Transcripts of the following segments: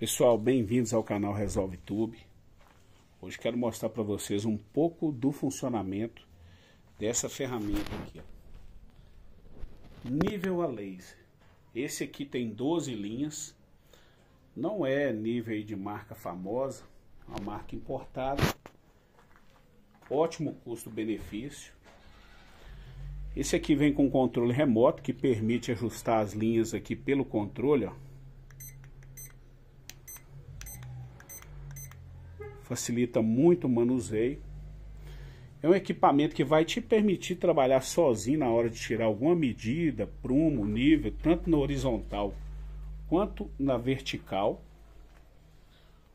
Pessoal, bem-vindos ao canal Resolve Tube. Hoje quero mostrar para vocês um pouco do funcionamento dessa ferramenta aqui. Ó. Nível a laser. Esse aqui tem 12 linhas. Não é nível de marca famosa, é uma marca importada. Ótimo custo-benefício. Esse aqui vem com controle remoto que permite ajustar as linhas aqui pelo controle, ó facilita muito o manuseio. É um equipamento que vai te permitir trabalhar sozinho na hora de tirar alguma medida, prumo, nível, tanto na horizontal quanto na vertical.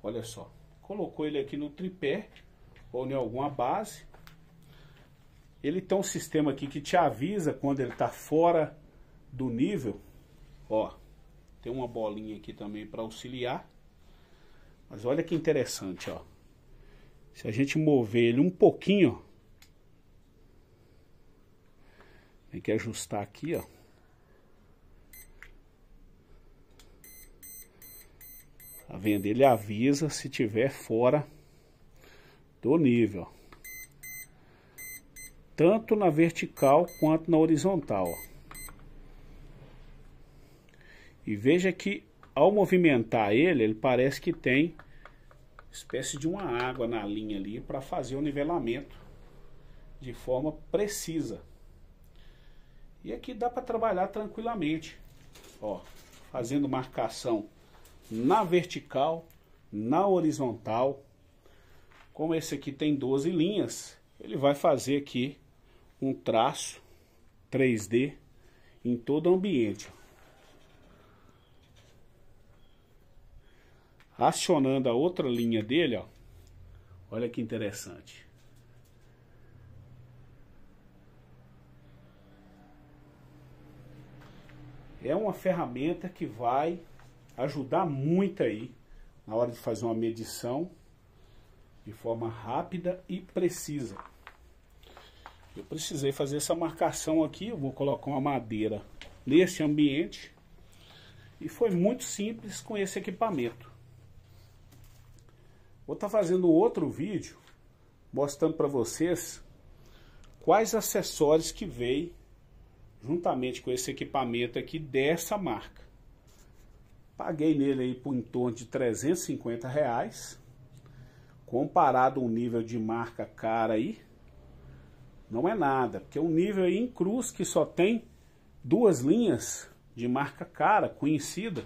Olha só, colocou ele aqui no tripé ou em alguma base. Ele tem um sistema aqui que te avisa quando ele está fora do nível. Ó, tem uma bolinha aqui também para auxiliar. Mas olha que interessante, ó. Se a gente mover ele um pouquinho, tem que ajustar aqui, ó. A tá venda Ele avisa se tiver fora do nível. Tanto na vertical quanto na horizontal. E veja que ao movimentar ele, ele parece que tem espécie de uma água na linha ali para fazer o nivelamento de forma precisa. E aqui dá para trabalhar tranquilamente, ó, fazendo marcação na vertical, na horizontal. Como esse aqui tem 12 linhas, ele vai fazer aqui um traço 3D em todo o ambiente. acionando a outra linha dele, ó. Olha que interessante. É uma ferramenta que vai ajudar muito aí na hora de fazer uma medição de forma rápida e precisa. Eu precisei fazer essa marcação aqui, eu vou colocar uma madeira nesse ambiente e foi muito simples com esse equipamento. Vou estar tá fazendo outro vídeo mostrando para vocês quais acessórios que veio juntamente com esse equipamento aqui dessa marca. Paguei nele aí por em torno de 350 reais. Comparado um nível de marca cara aí, não é nada. Porque é um nível aí em cruz que só tem duas linhas de marca cara, conhecida,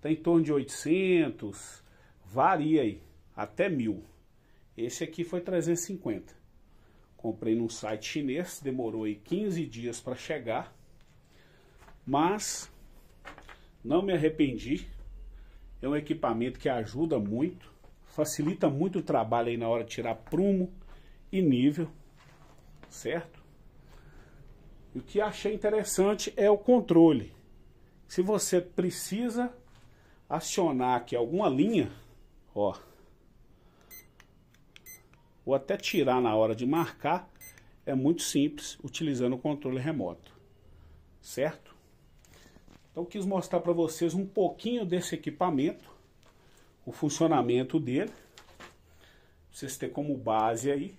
tem tá em torno de 800, varia aí até mil. Esse aqui foi 350. Comprei num site chinês, demorou aí 15 dias para chegar, mas não me arrependi. É um equipamento que ajuda muito, facilita muito o trabalho aí na hora de tirar prumo e nível, certo? E o que achei interessante é o controle. Se você precisa acionar aqui alguma linha, ó, ou até tirar na hora de marcar, é muito simples utilizando o controle remoto, certo? Então quis mostrar para vocês um pouquinho desse equipamento, o funcionamento dele, vocês terem como base aí.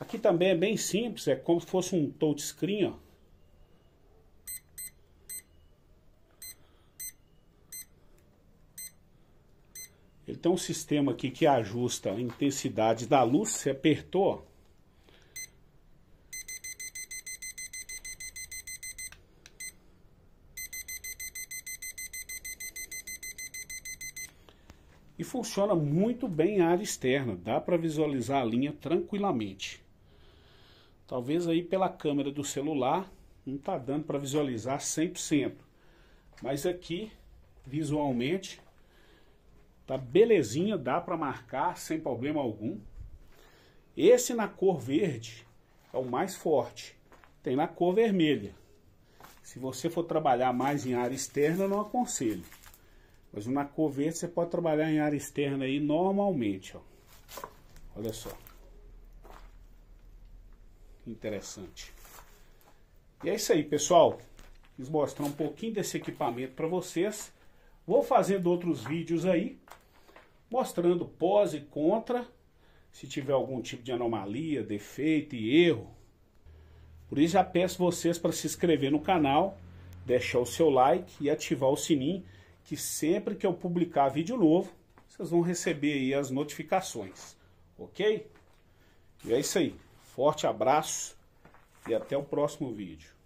Aqui também é bem simples, é como se fosse um touchscreen, ó Ele tem um sistema aqui que ajusta a intensidade da luz. Você apertou, e funciona muito bem a área externa, dá para visualizar a linha tranquilamente. Talvez aí pela câmera do celular não está dando para visualizar 100%, mas aqui visualmente Tá belezinha, dá para marcar sem problema algum. Esse na cor verde é o mais forte. Tem na cor vermelha. Se você for trabalhar mais em área externa, eu não aconselho. Mas na cor verde você pode trabalhar em área externa aí normalmente, ó. Olha só. Interessante. E é isso aí, pessoal. Quis mostrar um pouquinho desse equipamento para vocês. Vou fazendo outros vídeos aí mostrando pós e contra, se tiver algum tipo de anomalia, defeito e erro. Por isso já peço vocês para se inscrever no canal, deixar o seu like e ativar o sininho, que sempre que eu publicar vídeo novo, vocês vão receber aí as notificações, ok? E é isso aí. Forte abraço e até o próximo vídeo.